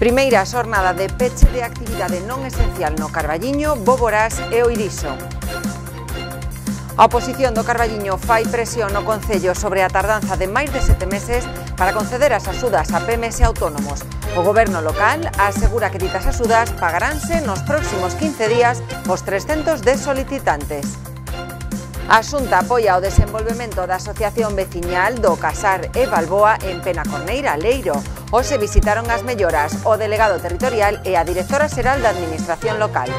Primeira xornada de peche de actividade non esencial no Carballiño, Boborás e Oiriso. A oposición do Carballiño fai presión no Concello sobre a tardanza de máis de sete meses para conceder as axudas a PMS autónomos. O goberno local asegura que ditas axudas pagaránse nos próximos 15 días os 300 de solicitantes. A Xunta apoia o desenvolvemento da Asociación Veciñal do Casar e Balboa en Penacorneira, Leiro. Hoxe visitaron as melloras o delegado territorial e a directora xeral da Administración Local.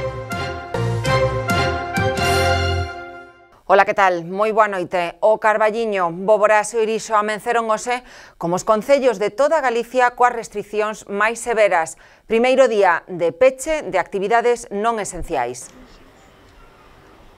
Ola, que tal? Moi boa noite. O Carballiño, Boborás e Irixo amenceron hoxe como os concellos de toda Galicia coas restriccións máis severas. Primeiro día de peche de actividades non esenciais.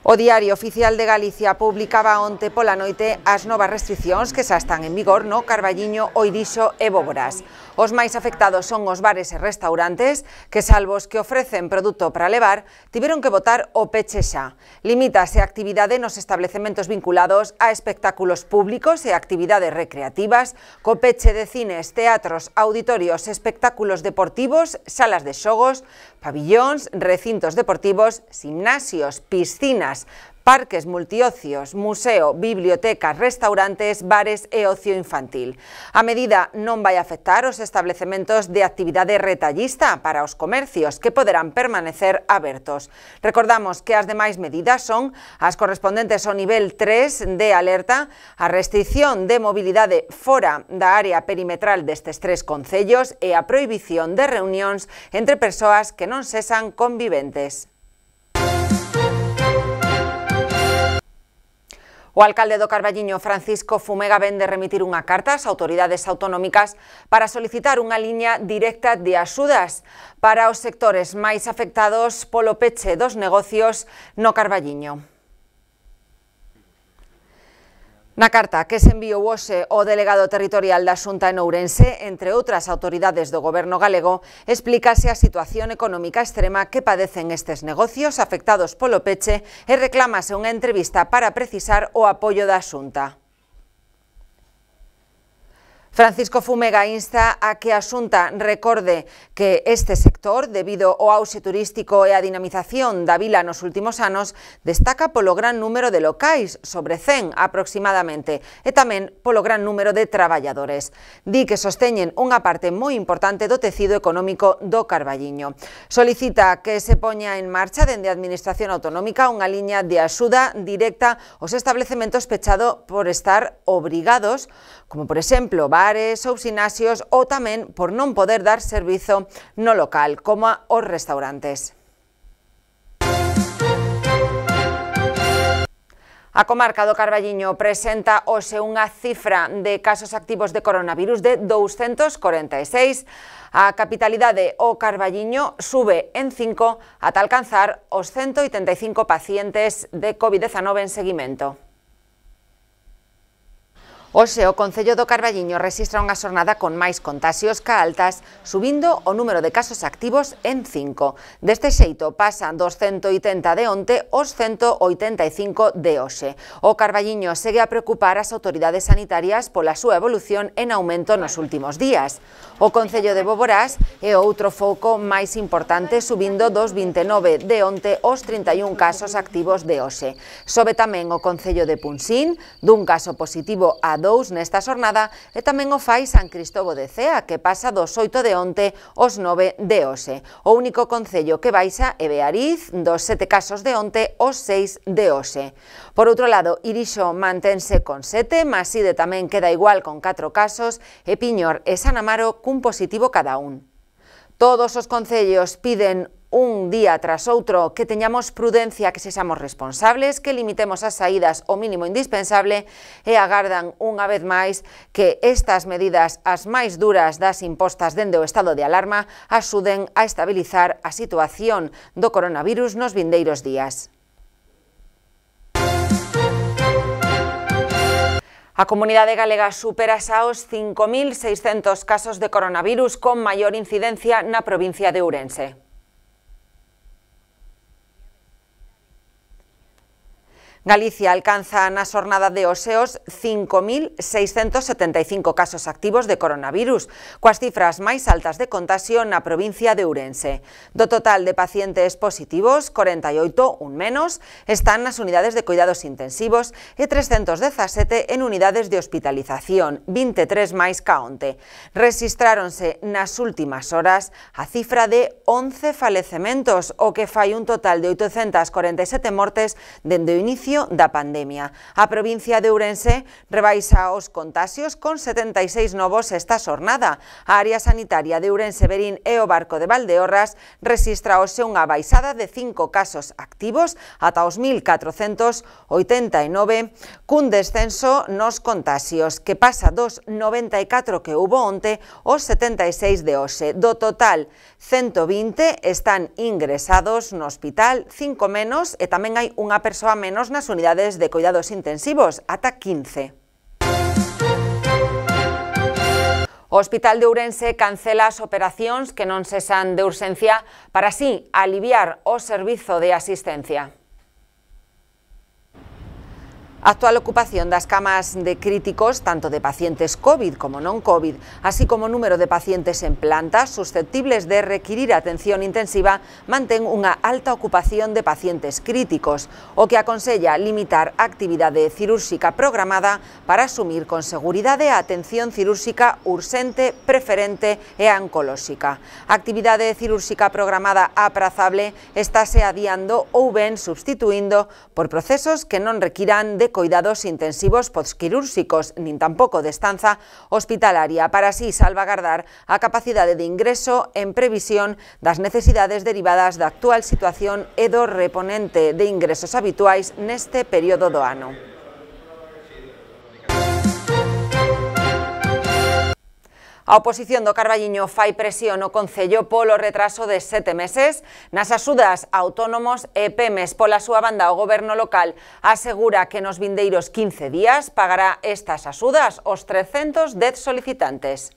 O Diario Oficial de Galicia publicaba onte pola noite as novas restricións que xa están en vigor no Carballiño, Oiriso e Bóboras. Os más afectados son los bares y e restaurantes, que salvo que ofrecen producto para elevar, tuvieron que votar o peche xa. Limítase a en los establecementos vinculados a espectáculos públicos y e actividades recreativas, copeche de cines, teatros, auditorios, espectáculos deportivos, salas de xogos, pabellones, recintos deportivos, gimnasios, piscinas, parques multiocios, museo, bibliotecas, restaurantes, bares e ocio infantil. A medida non vai afectar os establecementos de actividade retallista para os comercios que poderán permanecer abertos. Recordamos que as demais medidas son as correspondentes ao nivel 3 de alerta, a restricción de mobilidade fora da área perimetral destes tres concellos e a prohibición de reunións entre persoas que non sesan conviventes. O alcalde do Carballiño, Francisco Fumega, ven de remitir unha carta ás autoridades autonómicas para solicitar unha liña directa de axudas para os sectores máis afectados polo peche dos negocios no Carballiño. Na carta que se enviou hoxe o delegado territorial da Xunta en Ourense, entre outras autoridades do goberno galego, explícase a situación económica extrema que padecen estes negocios afectados polo peche e reclamase unha entrevista para precisar o apoio da Xunta. Francisco Fumega insta a que a Xunta recorde que este sector, debido ao auxe turístico e a dinamización da vila nos últimos anos, destaca polo gran número de locais, sobre 100 aproximadamente, e tamén polo gran número de traballadores. Di que sosteñen unha parte moi importante do tecido económico do Carballiño. Solicita que se poña en marcha dende a Administración Autonómica unha liña de axuda directa aos establecementos pechado por estar obrigados, como por exemplo, bar bares ou sinasios ou tamén por non poder dar servizo no local, como os restaurantes. A comarca do Carballiño presenta hoxe unha cifra de casos activos de coronavirus de 246. A capitalidade o Carballiño sube en 5 ata alcanzar os 185 pacientes de COVID-19 en seguimento. Hoxe, o Concello do Carballiño registra unha xornada con máis contagios ca altas, subindo o número de casos activos en 5. Deste xeito, pasan dos 180 de onte aos 185 de hoxe. O Carballiño segue a preocupar as autoridades sanitarias pola súa evolución en aumento nos últimos días. O Concello de Boborás é outro foco máis importante, subindo dos 29 de onte aos 31 casos activos de hoxe. Sobe tamén o Concello de Punsín, dun caso positivo a dous nesta xornada e tamén o fai San Cristobo de Cea, que pasa dos 8 de onte aos 9 de hoxe. O único concello que baixa é Beariz, dos sete casos de onte aos 6 de hoxe. Por outro lado, Irixo mantense con 7, Maside tamén queda igual con 4 casos e Piñor e San Amaro cun positivo cada un. Todos os concellos piden un día tras outro, que teñamos prudencia, que sexamos responsables, que limitemos as saídas ao mínimo indispensable e agardan unha vez máis que estas medidas as máis duras das impostas dende o estado de alarma asuden a estabilizar a situación do coronavirus nos vindeiros días. A comunidade galega supera xa os 5.600 casos de coronavirus con maior incidencia na provincia de Ourense. Galicia alcanza na xornada de Oseos 5.675 casos activos de coronavirus, coas cifras máis altas de contagio na provincia de Ourense. Do total de pacientes positivos, 48, un menos, están nas unidades de cuidados intensivos e 317 en unidades de hospitalización, 23 máis caonte. onte. nas últimas horas a cifra de 11 falecementos, o que fai un total de 847 mortes dende o inicio inicio da pandemia. A provincia de Ourense rebaixa os contagios con 76 novos esta xornada. A área sanitaria de Ourense Berín e o Barco de Valdeorras registra hoxe unha baixada de 5 casos activos ata os 1.489 cun descenso nos contagios que pasa dos 94 que houve onte os 76 de hoxe. Do total, 120 están ingresados no hospital, 5 menos e tamén hai unha persoa menos na las unidades de cuidados intensivos, hasta 15. Hospital de Ourense cancela as operacións que non cesan de urxencia para así aliviar o servizo de asistencia. A actual ocupación das camas de críticos, tanto de pacientes COVID como non COVID, así como o número de pacientes en planta susceptibles de requirir atención intensiva, mantén unha alta ocupación de pacientes críticos, o que aconsella limitar a actividade cirúrxica programada para asumir con seguridade a atención cirúrxica urxente, preferente e oncolóxica. A actividade cirúrxica programada aprazable estáse adiando ou ben substituindo por procesos que non requiran de coidados intensivos posquirúrxicos, nin tampouco de estanza hospitalaria, para así salvagardar a capacidade de ingreso en previsión das necesidades derivadas da actual situación e do reponente de ingresos habituais neste período do ano. A oposición do Carballiño fai presión o Concello polo retraso de sete meses nas axudas autónomos e PEMES. Pola súa banda, o goberno local asegura que nos vindeiros 15 días pagará estas axudas os 310 solicitantes.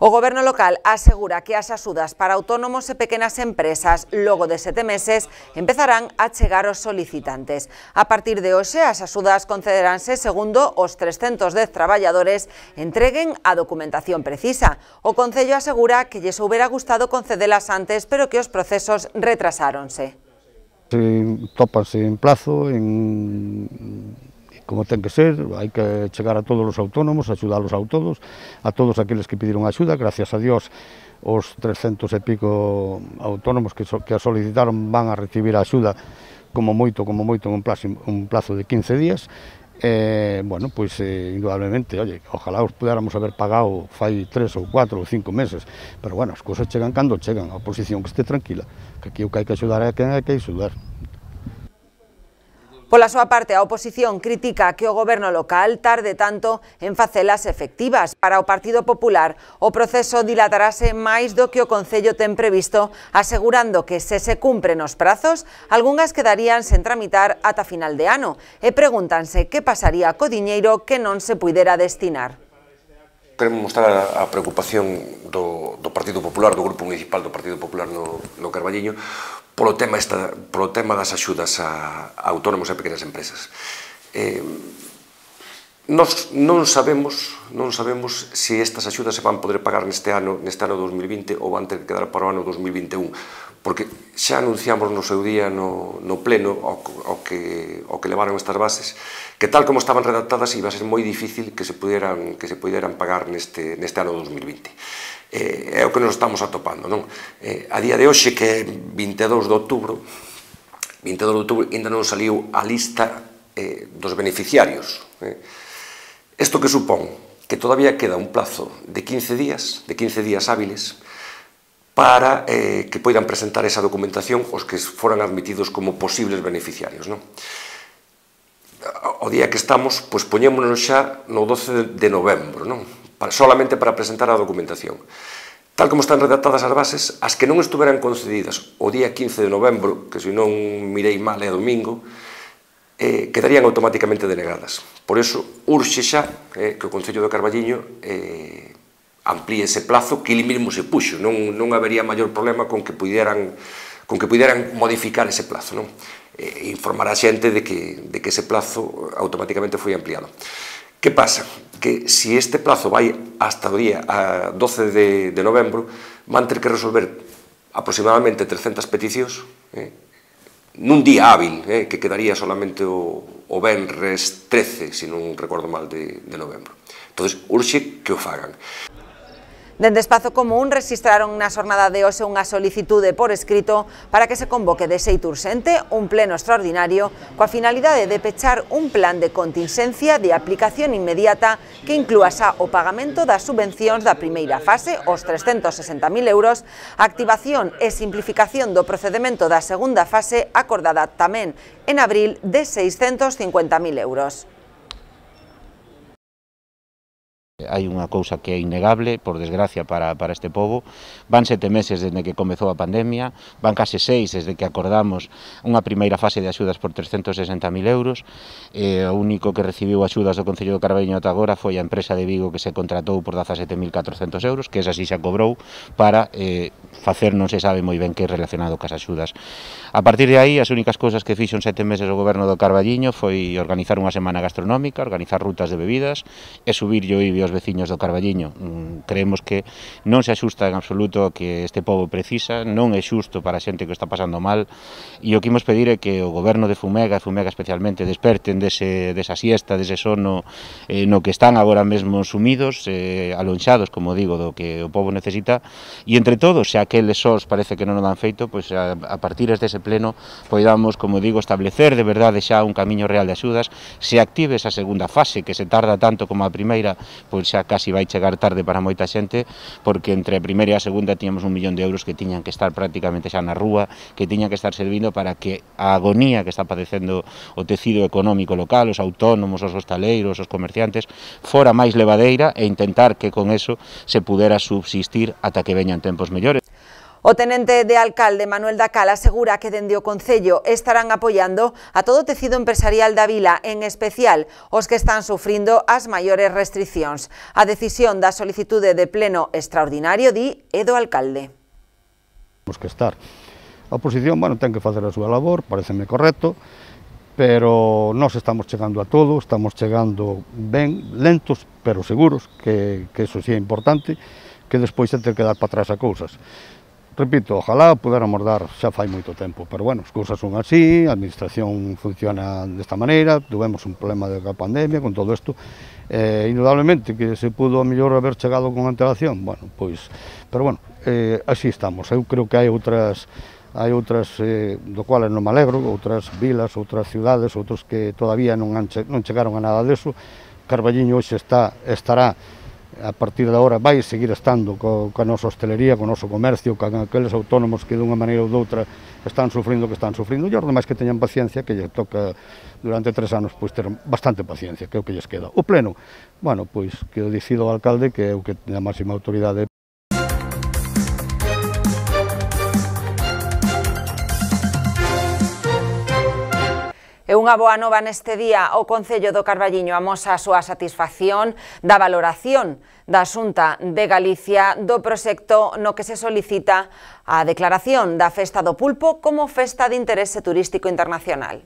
O Gobierno local asegura que as ayudas para autónomos y e pequeñas empresas luego de siete meses empezarán a chegar los solicitantes. A partir de hoy, as axudas concederánse segundo los 310 trabajadores entreguen a documentación precisa. O Concello asegura que se hubiera gustado concederlas antes, pero que los procesos retrasáronse. Se en plazo, en como ten que ser, hai que chegar a todos os autónomos, axudalos a todos, a todos aqueles que pediron axuda, gracias a Dios os 300 e pico autónomos que, so, que a solicitaron van a recibir a axuda como moito, como moito, en un plazo, un plazo de 15 días, eh, bueno, pois pues, eh, indudablemente, oye, ojalá os pudéramos haber pagado fai tres ou cuatro ou cinco meses, pero bueno, as cousas chegan cando chegan, a oposición que este tranquila, que aquí o que hai que axudar é a quen hai que axudar. Pola súa parte, a oposición critica que o goberno local tarde tanto en facelas efectivas. Para o Partido Popular, o proceso dilatarase máis do que o Concello ten previsto, asegurando que se se cumpren os prazos, algunhas quedarían sen tramitar ata final de ano, e pregúntanse que pasaría co diñeiro que non se puidera destinar. Queremos mostrar a preocupación do, do Partido Popular, do Grupo Municipal do Partido Popular no, no Carballiño, polo tema, esta, polo tema das axudas a, a autónomos e pequenas empresas. Eh, Nos non sabemos, non sabemos se estas axudas se van poder pagar neste ano, neste ano 2020 ou van ter que quedar para o ano 2021, porque xa anunciamos no seu día no, no pleno o, o, que, o que levaron estas bases, que tal como estaban redactadas iba a ser moi difícil que se pudieran, que se pudieran pagar neste, neste ano 2020 eh, é o que nos estamos atopando. Non? Eh, a día de hoxe, que é 22 de outubro, 22 de outubro ainda non saliu a lista eh, dos beneficiarios. Isto eh. esto que supón que todavía queda un plazo de 15 días, de 15 días hábiles, para eh, que poidan presentar esa documentación os que foran admitidos como posibles beneficiarios. Non? O día que estamos, pois poñémonos xa no 12 de novembro, non? para, solamente para presentar a documentación. Tal como están redactadas as bases, as que non estuveran concedidas o día 15 de novembro, que se non mirei mal é domingo, eh, quedarían automáticamente denegadas. Por eso, urxe xa eh, que o Concello do Carballiño eh, amplíe ese plazo que ele mesmo se puxo. Non, non habería maior problema con que pudieran con que pudieran modificar ese plazo, non? Eh, informar a xente de que, de que ese plazo automáticamente foi ampliado. Que pasa? que si este plazo vai hasta o día a 12 de, de novembro, van ter que resolver aproximadamente 300 peticións eh, nun día hábil, eh, que quedaría solamente o, o Benres 13, se non recordo mal, de, de novembro. Entón, urxe que o fagan. Dende Espazo Común registraron na xornada de hoxe unha solicitude por escrito para que se convoque de xeito urxente un pleno extraordinario coa finalidade de pechar un plan de contingencia de aplicación inmediata que inclúa xa o pagamento das subvencións da primeira fase, os 360.000 euros, a activación e simplificación do procedimento da segunda fase acordada tamén en abril de 650.000 euros. Hai unha cousa que é innegable, por desgracia para, para este povo. Van sete meses desde que comezou a pandemia, van case seis desde que acordamos unha primeira fase de axudas por 360.000 euros. E o único que recibiu axudas do Concello do Carballiño ata agora foi a empresa de Vigo que se contratou por 17.400 euros, que esa sí xa cobrou para eh, facer non se sabe moi ben que é relacionado cas axudas. A partir de aí, as únicas cousas que fixo en sete meses o goberno do Carballiño foi organizar unha semana gastronómica, organizar rutas de bebidas e subir yo e dos veciños do Carballiño. Mm, creemos que non se axusta en absoluto que este povo precisa, non é xusto para a xente que está pasando mal, e o que imos pedir é que o goberno de Fumega, Fumega especialmente, desperten dese, desa siesta, dese sono eh, no que están agora mesmo sumidos, eh, alonxados, como digo, do que o povo necesita, e entre todos, se aqueles sós parece que non o dan feito, pois a, a partir deste pleno poidamos, como digo, establecer de verdade xa un camiño real de axudas, se active esa segunda fase que se tarda tanto como a primeira, pois pois xa casi vai chegar tarde para moita xente, porque entre a primeira e a segunda tiñamos un millón de euros que tiñan que estar prácticamente xa na rúa, que tiñan que estar servindo para que a agonía que está padecendo o tecido económico local, os autónomos, os hostaleiros, os comerciantes, fora máis levadeira e intentar que con eso se pudera subsistir ata que veñan tempos mellores. O tenente de alcalde Manuel Dacal asegura que dende o Concello estarán apoiando a todo o tecido empresarial da vila, en especial os que están sufrindo as maiores restriccións. A decisión da solicitude de pleno extraordinario di Edo alcalde. Temos que estar. A oposición, bueno, ten que facer a súa labor, pareceme correcto, pero nós estamos chegando a todo, estamos chegando ben, lentos, pero seguros, que, que eso sí é importante, que despois se ter que dar para atrás a cousas. Repito, ojalá pudéramos dar xa fai moito tempo, pero bueno, as cousas son así, a administración funciona desta maneira, tuvemos un problema de pandemia con todo isto, eh, indudablemente que se pudo a mellor haber chegado con antelación, bueno, pois, pero bueno, eh, así estamos, eu creo que hai outras hai outras eh, do cual non me alegro, outras vilas, outras ciudades, outros que todavía non, han che, non chegaron a nada deso, Carballiño hoxe está, estará a partir de agora vai seguir estando co, co a nosa hostelería, co noso comercio, con aqueles autónomos que dunha maneira ou doutra están sufrindo o que están sufrindo, e os que teñan paciencia, que lle toca durante tres anos pois, ter bastante paciencia, que é o que lles queda. O pleno, bueno, pois que o decido o alcalde que é o que ten a máxima autoridade E unha boa nova neste día, o Concello do Carballiño amosa a súa satisfacción da valoración da Xunta de Galicia do proxecto no que se solicita a declaración da Festa do Pulpo como Festa de Interese Turístico Internacional.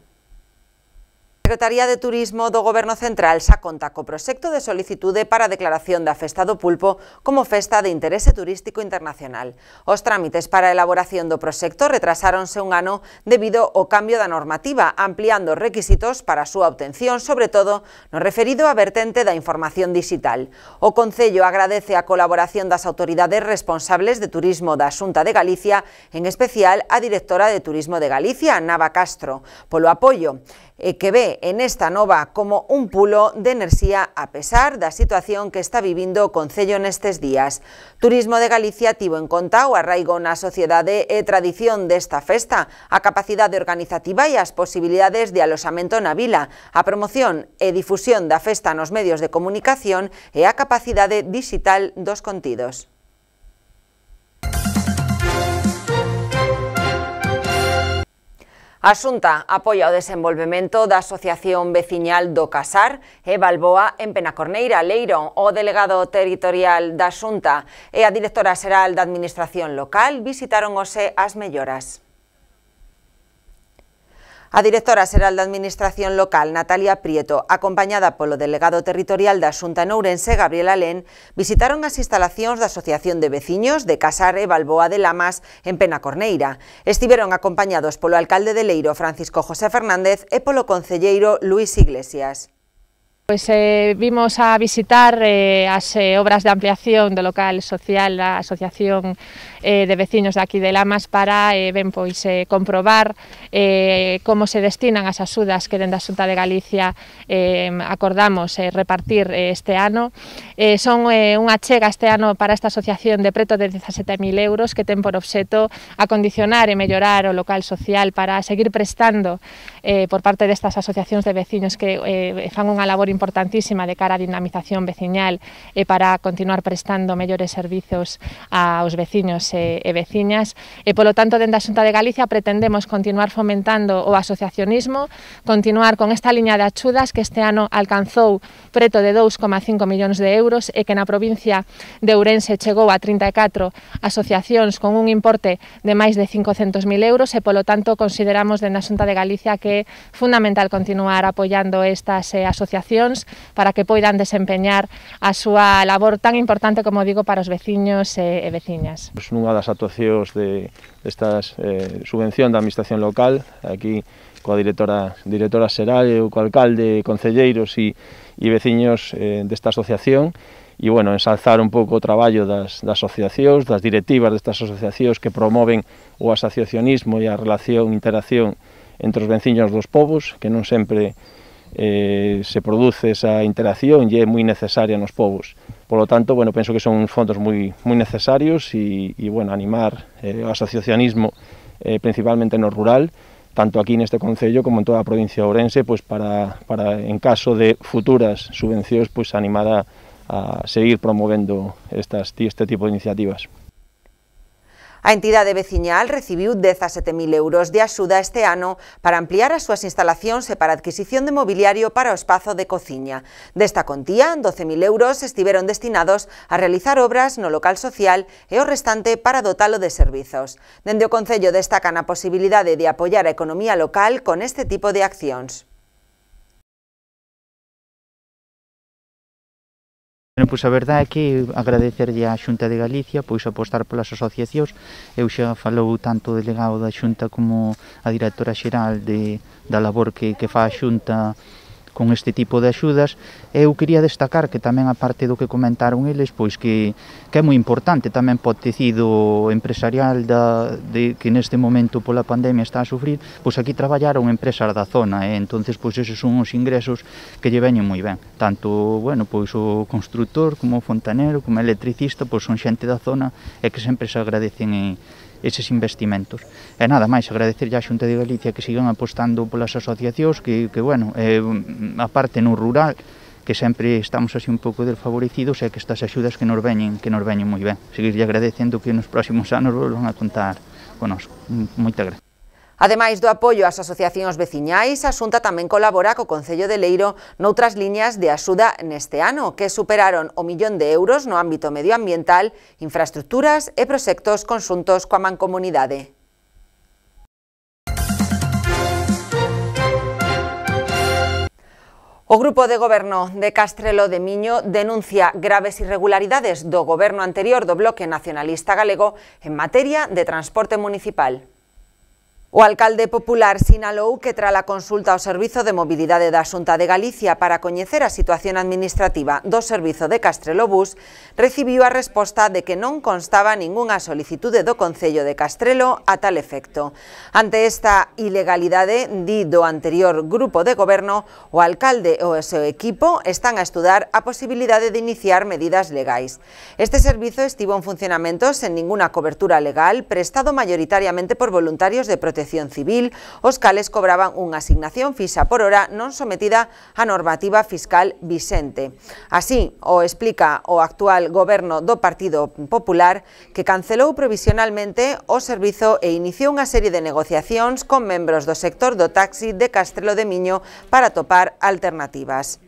Secretaría de Turismo do Gobierno Central xa conta co proxecto de solicitude para declaración de Festa do Pulpo como Festa de Interés Turístico Internacional. Los trámites para a elaboración do proyecto retrasáronse un ano debido ao cambio de normativa, ampliando requisitos para su obtención, sobre todo no referido a vertente da información digital. O Concello agradece a colaboración las autoridades responsables de turismo de Asunta de Galicia, en especial a directora de Turismo de Galicia, Nava Castro, por polo apoyo. Eh, que ve en esta nova como un pulo de energía a pesar de la situación que está viviendo o en estos días. Turismo de Galicia tivo en conta o arraigo na sociedade e tradición esta festa, a capacidade organizativa y e as posibilidades de aloxamento na vila, a promoción e difusión da festa los medios de comunicación y e a capacidade digital dos contidos. A Xunta apoia o desenvolvemento da Asociación Veciñal do Casar e Balboa en Penacorneira. Leiro, o delegado territorial da Xunta e a directora xeral da Administración Local visitaron hoxe as melloras. A directora será da Administración Local Natalia Prieto, acompañada polo delegado territorial da Xunta Nourense, Gabriela Len, visitaron as instalacións da Asociación de Veciños de Casar e Balboa de Lamas en Pena Corneira. Estiveron acompañados polo alcalde de Leiro, Francisco José Fernández, e polo concelleiro Luis Iglesias pues pois, eh, vimos a visitar eh, as eh, obras de ampliación do local social da Asociación eh, de Veciños aquí de Lamas para eh, ben pois eh, comprobar eh, como se destinan as axudas que dentro a Xunta de Galicia eh, acordamos eh, repartir eh, este ano Eh, son eh, unha chega este ano para esta asociación de preto de 17.000 euros que ten por obxeto acondicionar e mellorar o local social para seguir prestando eh, por parte destas asociacións de veciños que eh, fan unha labor importantísima de cara a dinamización veciñal e eh, para continuar prestando mellores servizos aos veciños e, e veciñas. E polo tanto, dende a Xunta de Galicia pretendemos continuar fomentando o asociacionismo, continuar con esta liña de axudas que este ano alcanzou preto de 2,5 millóns de euros euros e que na provincia de Ourense chegou a 34 asociacións con un importe de máis de 500.000 euros e, polo tanto, consideramos de na Xunta de Galicia que é fundamental continuar apoiando estas eh, asociacións para que poidan desempeñar a súa labor tan importante, como digo, para os veciños e, eh, e veciñas. Nunha das actuacións de, estas eh, subvención da Administración Local, aquí coa directora, directora Seral, o co alcalde, concelleiros e, e veciños eh, desta asociación e, bueno, ensalzar un pouco o traballo das, das asociacións, das directivas destas asociacións que promoven o asociacionismo e a relación, interacción entre os venciños dos povos, que non sempre eh, se produce esa interacción e é moi necesaria nos povos. Por lo tanto, bueno, penso que son fondos moi, moi necesarios e, e bueno, animar eh, o asociacionismo eh, principalmente no rural, tanto aquí en este Concello como en toda la provincia de Ourense, pues para, en caso de futuras subvenciones, pues animada a seguir promoviendo este tipo de iniciativas. A recibió veciñal a 7.000 euros de axuda este año para ampliar a sus instalaciones e para adquisición de mobiliario para o espazo de cociña. Desta contía, 12.000 euros estuvieron destinados a realizar obras no local social e o restante para dotarlo de servicios. Dende o Concello destacan a posibilidad de apoyar a economía local con este tipo de acciones. Bueno, pois a verdade é que agradecerlle á Xunta de Galicia pois apostar polas asociacións. Eu xa falou tanto o delegado da Xunta como a directora xeral de, da labor que, que fa a Xunta con este tipo de axudas e eu quería destacar que tamén a parte do que comentaron eles pois que, que é moi importante tamén para o tecido empresarial da, de, que neste momento pola pandemia está a sufrir pois aquí traballaron empresas da zona e eh. entonces pois esos son os ingresos que lle veñen moi ben tanto bueno pois o constructor como o fontanero como o electricista pois son xente da zona e que sempre se agradecen en, eses investimentos. E nada máis, agradecerlle á Xunta de Galicia que sigan apostando polas asociacións, que, que bueno, eh, mm, aparte no rural, que sempre estamos así un pouco desfavorecidos e que estas axudas que nos veñen, que nos veñen moi ben. Seguirlle agradecendo que nos próximos anos volvan a contar conosco. Moita gracias. Ademais do apoio ás asociacións veciñais, a Xunta tamén colabora co Concello de Leiro noutras liñas de axuda neste ano, que superaron o millón de euros no ámbito medioambiental, infraestructuras e proxectos consuntos coa mancomunidade. O Grupo de Goberno de Castrelo de Miño denuncia graves irregularidades do goberno anterior do Bloque Nacionalista Galego en materia de transporte municipal. O alcalde popular sinalou que tras a consulta ao Servizo de Mobilidade da Xunta de Galicia para coñecer a situación administrativa do Servizo de Castrelobús, recibiu a resposta de que non constaba ningunha solicitude do Concello de Castrelo a tal efecto. Ante esta ilegalidade, di do anterior grupo de goberno, o alcalde e o seu equipo están a estudar a posibilidade de iniciar medidas legais. Este servizo estivo en funcionamento sen ninguna cobertura legal, prestado mayoritariamente por voluntarios de protección protección civil, os cales cobraban unha asignación fixa por hora non sometida á normativa fiscal vixente. Así o explica o actual goberno do Partido Popular que cancelou provisionalmente o servizo e iniciou unha serie de negociacións con membros do sector do taxi de Castrelo de Miño para topar alternativas.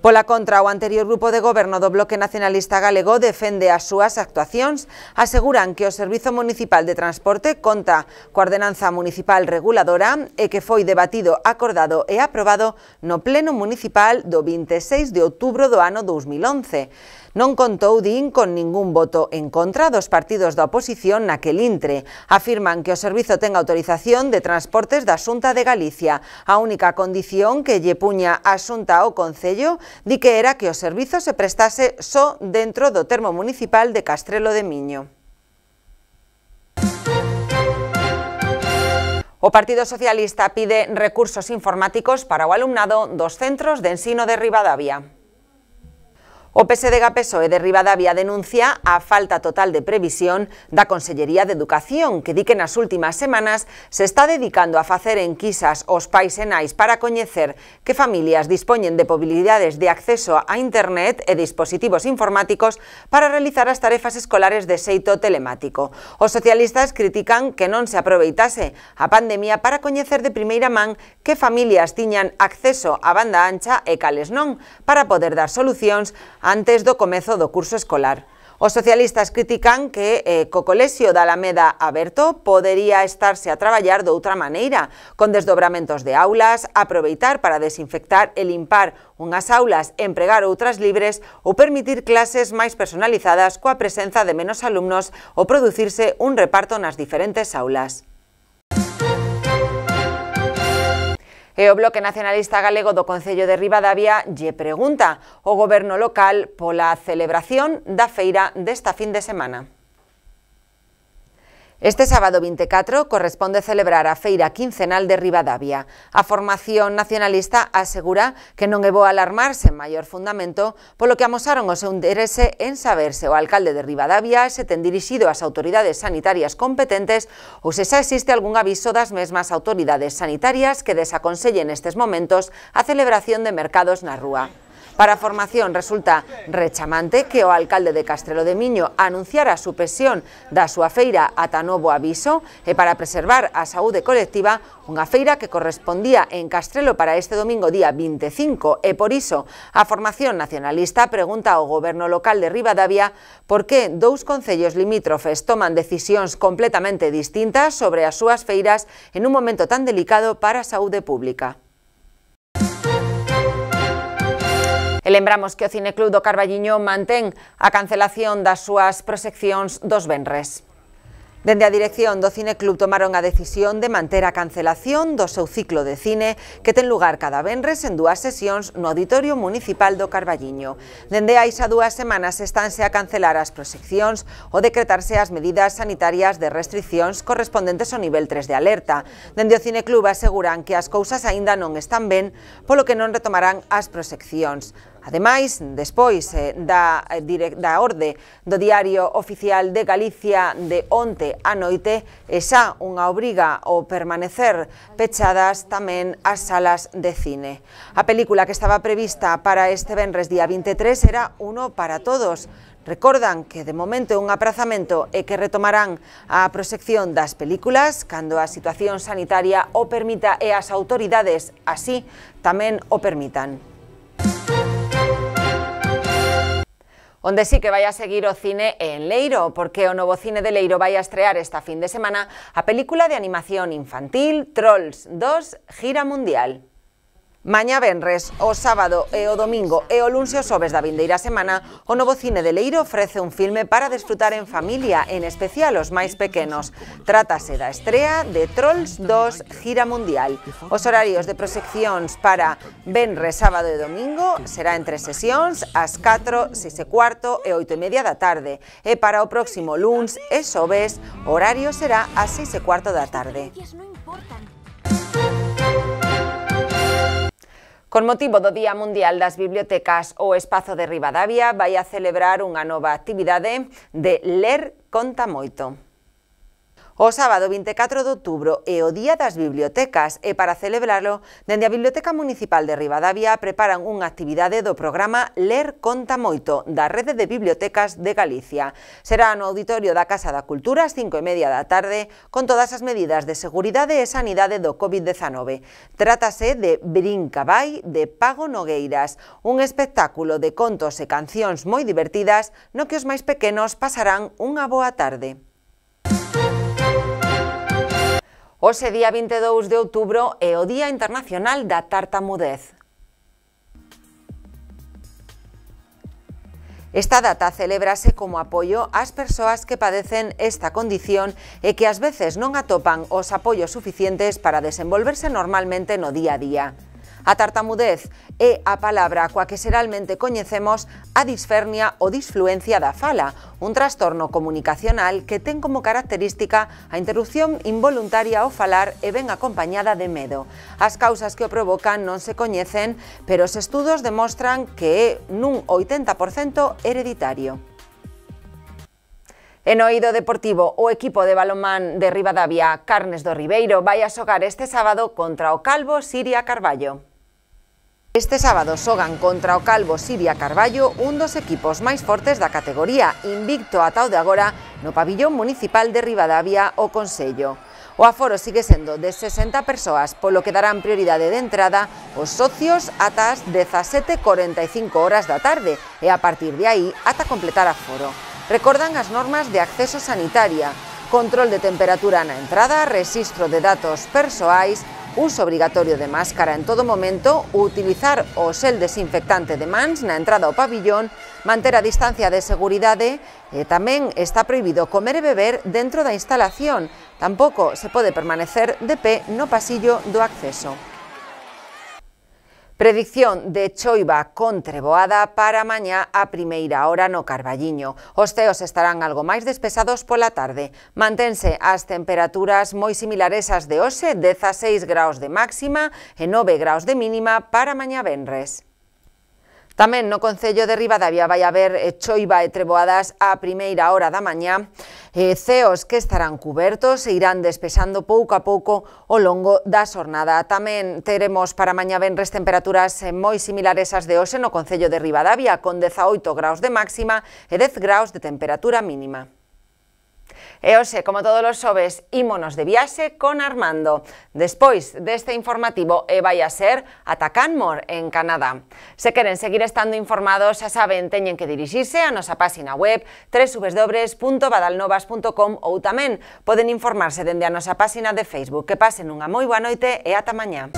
Pola contra, o anterior grupo de goberno do Bloque Nacionalista Galego defende as súas actuacións, aseguran que o Servizo Municipal de Transporte conta coa ordenanza municipal reguladora e que foi debatido, acordado e aprobado no Pleno Municipal do 26 de outubro do ano 2011. Non contou, din, con ningún voto en contra dos partidos da oposición naquel intre. Afirman que o servizo ten autorización de transportes da Xunta de Galicia. A única condición que lle puña a Xunta ao Concello di que era que o servizo se prestase só dentro do termo municipal de Castrelo de Miño. O Partido Socialista pide recursos informáticos para o alumnado dos centros de ensino de Rivadavia. O PSDG-PSOE de Rivadavia denuncia a falta total de previsión da Consellería de Educación, que di que nas últimas semanas se está dedicando a facer enquisas aos pais e nais para coñecer que familias dispoñen de posibilidades de acceso a internet e dispositivos informáticos para realizar as tarefas escolares de xeito telemático. Os socialistas critican que non se aproveitase a pandemia para coñecer de primeira man que familias tiñan acceso a banda ancha e cales non, para poder dar solucións antes do comezo do curso escolar. Os socialistas critican que eh, co colexio da Alameda aberto podería estarse a traballar de outra maneira, con desdobramentos de aulas, aproveitar para desinfectar e limpar unhas aulas, empregar outras libres ou permitir clases máis personalizadas coa presenza de menos alumnos ou producirse un reparto nas diferentes aulas. E o Bloque Nacionalista Galego do Concello de Ribadavia lle pregunta o goberno local pola celebración da feira desta fin de semana. Este sábado 24 corresponde celebrar a feira quincenal de Rivadavia. A formación nacionalista asegura que non é boa alarmarse en maior fundamento, polo que amosaron o seu interese en saber se o alcalde de Rivadavia se ten dirixido ás autoridades sanitarias competentes ou se xa existe algún aviso das mesmas autoridades sanitarias que desaconsellen nestes momentos a celebración de mercados na rúa. Para a formación resulta rechamante que o alcalde de Castrelo de Miño anunciara a supesión da súa feira ata novo aviso e para preservar a saúde colectiva unha feira que correspondía en Castrelo para este domingo día 25 e por iso a formación nacionalista pregunta ao goberno local de Rivadavia por que dous concellos limítrofes toman decisións completamente distintas sobre as súas feiras en un momento tan delicado para a saúde pública. E lembramos que o Cineclub do Carballiño mantén a cancelación das súas proxeccións dos venres. Dende a dirección do Cine Club tomaron a decisión de manter a cancelación do seu ciclo de cine que ten lugar cada venres en dúas sesións no Auditorio Municipal do Carballiño. Dende a dúas semanas estánse a cancelar as proxeccións ou decretarse as medidas sanitarias de restriccións correspondentes ao nivel 3 de alerta. Dende o Cine Club aseguran que as cousas aínda non están ben, polo que non retomarán as proxeccións. Ademais, despois eh, da, eh, da orde do Diario Oficial de Galicia de onte a noite, xa unha obriga ao permanecer pechadas tamén as salas de cine. A película que estaba prevista para este venres día 23 era Uno para todos, Recordan que de momento un aprazamento e que retomarán a proxección das películas cando a situación sanitaria o permita e as autoridades así tamén o permitan. onde sí que vaya a seguir o cine en Leiro, porque o nuevo cine de Leiro vai a estrear esta fin de semana a película de animación infantil Trolls 2 Gira Mundial. Mañá venres, o sábado e o domingo e o luns e o sobes da vindeira semana, o novo cine de Leiro ofrece un filme para desfrutar en familia, en especial os máis pequenos. Trátase da estrea de Trolls 2 Gira Mundial. Os horarios de proxeccións para venres, sábado e domingo será entre sesións ás 4, 6 e cuarto e 8 e media da tarde. E para o próximo luns e sobes, o horario será ás 6 e cuarto da tarde. Con motivo do Día Mundial das Bibliotecas, o Espazo de Rivadavia vai a celebrar unha nova actividade de Ler Conta Moito. O sábado 24 de outubro é o Día das Bibliotecas e para celebrarlo, dende a Biblioteca Municipal de Rivadavia preparan unha actividade do programa Ler Conta Moito da Rede de Bibliotecas de Galicia. Será no auditorio da Casa da Cultura as 5 e media da tarde con todas as medidas de seguridade e sanidade do COVID-19. Trátase de Brinca Vai de Pago Nogueiras, un espectáculo de contos e cancións moi divertidas no que os máis pequenos pasarán unha boa tarde. Ose día 22 de outubro é o Día Internacional da Tartamudez. Esta data celébrase como apoio ás persoas que padecen esta condición e que ás veces non atopan os apoios suficientes para desenvolverse normalmente no día a día. A tartamudez é a palabra coa que xeralmente coñecemos a disfernia ou disfluencia da fala, un trastorno comunicacional que ten como característica a interrupción involuntaria ao falar e ben acompañada de medo. As causas que o provocan non se coñecen, pero os estudos demostran que é nun 80% hereditario. En oído deportivo, o equipo de balomán de Rivadavia, Carnes do Ribeiro, vai a xogar este sábado contra o Calvo Siria Carballo. Este sábado xogan contra o Calvo Siria Carballo un dos equipos máis fortes da categoría, invicto o de agora no pabillón municipal de Rivadavia o Consello. O aforo sigue sendo de 60 persoas, polo que darán prioridade de entrada os socios ata as 17.45 horas da tarde e a partir de aí ata completar aforo. Recordan as normas de acceso sanitaria, control de temperatura na entrada, rexistro de datos persoais, uso obrigatorio de máscara en todo momento, utilizar o xel desinfectante de mans na entrada ao pabillón, manter a distancia de seguridade e tamén está prohibido comer e beber dentro da instalación. Tampouco se pode permanecer de pé no pasillo do acceso. Predicción de choiva con treboada para mañá a primeira hora no Carballiño. Os teos estarán algo máis despesados pola tarde. Manténse as temperaturas moi similares ás de hoxe, 16 graus de máxima e 9 graus de mínima para mañá venres. Tamén no Concello de Ribadavia vai haber eh, choiva e treboadas á primeira hora da mañá, e eh, ceos que estarán cubertos e irán despesando pouco a pouco ao longo da xornada. Tamén teremos para mañá venres temperaturas eh, moi similares ás de hoxe no Concello de Ribadavia, con 18 graus de máxima e 10 graus de temperatura mínima. E hoxe, como todos os xoves, ímonos de viaxe con Armando. Despois deste informativo, e vai a ser ata Canmore, en Canadá. Se queren seguir estando informados, xa saben, teñen que dirixirse a nosa página web www.badalnovas.com ou tamén poden informarse dende a nosa página de Facebook. Que pasen unha moi boa noite e ata mañá.